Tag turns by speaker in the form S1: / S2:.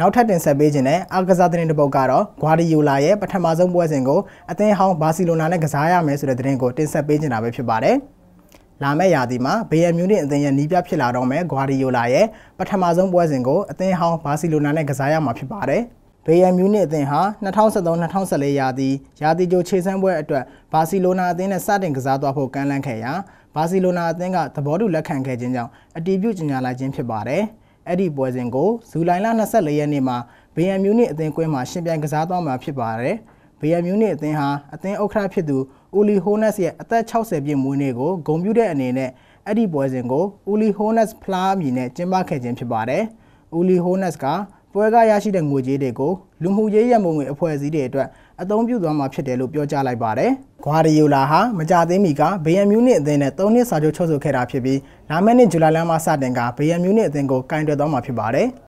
S1: နောက်ထပ်တင်ဆက်ပေးခြင်းနဲ့အာကစားသတင်းတစ်ပုဒ်ကတော့ဂွာဒီယိုလာရဲ့ပထမဆုံးပွဲစဉ်ကိုအသင်းဟောင်းဘာစီလိုနာနဲ့ကစားရမယ်ဆိုတဲ့သတင်းကိုတင်ဆက်ပေးခြင်းတာပဲဖြစ်ပါတယ်။လာမယ့်ရာသီမှာဘေယန်မြူနစ်အသင်းရဲ့နီးပြဖြစ်လာတော့မယ်ဂွာဒီယိုလာရဲ့ပထမဆုံးပွဲစဉ်ကိုအသင်းဟောင်းဘာစီလိုနာနဲ့ကစားရမှာဖြစ်ပါတယ်။ဘေယန်မြူနစ်အသင်းဟာ2013-2014ရာသီရာသီကြိုခြေစမ်းပွဲအတွက်ဘာစီလိုနာအသင်းနဲ့စတင်ကစားသွားဖို့ကမ်းလှမ်းခဲ့ရာဘာစီလိုနာအသင်းကသဘောတူလက်ခံခဲ့ခြင်းကြောင့်အတီးပြုတ်ကြေညာလိုက်ခြင်းဖြစ်ပါတယ်။အဲ့ဒီပွဲစဉ်ကိုဇူလိုင်လ24ရက်နေ့မှာဘီယန်မြူနစ်အသင်းကွင်းမှာရှင်ပြိုင်ကစားသွားမှာဖြစ်ပါတယ်။ဘီယန်မြူနစ်အသင်းဟာအသင်းဥက္ကဋ္ဌဖြစ်သူအူလီဟိုနက်စ်ရဲ့အသက်60ပြည့်မွေးနေ့ကိုဂုဏ်ပြုတဲ့အနေနဲ့အဲ့ဒီပွဲစဉ်ကိုအူလီဟိုနက်စ်ဖလားအမည်နဲ့ကျင်းပခဲ့ခြင်းဖြစ်ပါတယ်။အူလီဟိုနက်စ်ကပွဲကရရှိတဲ့ငွေကြေးတွေကိုလူမှုရေးရန်ပုံငွေအဖွဲ့အစည်းတွေအတွက်အသုံးပြုသွားမှာဖြစ်တယ်လို့ပြောကြားလိုက်ပါတယ်။ဂွာဒီယိုလာဟာမကြသေးမီကဘေယံမြူးနစ်အသင်းနဲ့၃နှစ်စာချုပ်ချုပ်ဆိုခဲ့တာဖြစ်ပြီးလာမယ့်နှစ်ဇူလိုင်လမှာစတင်ကဘေယံမြူးနစ်အသင်းကိုကင်တွယ်သွားမှာဖြစ်ပါတယ်။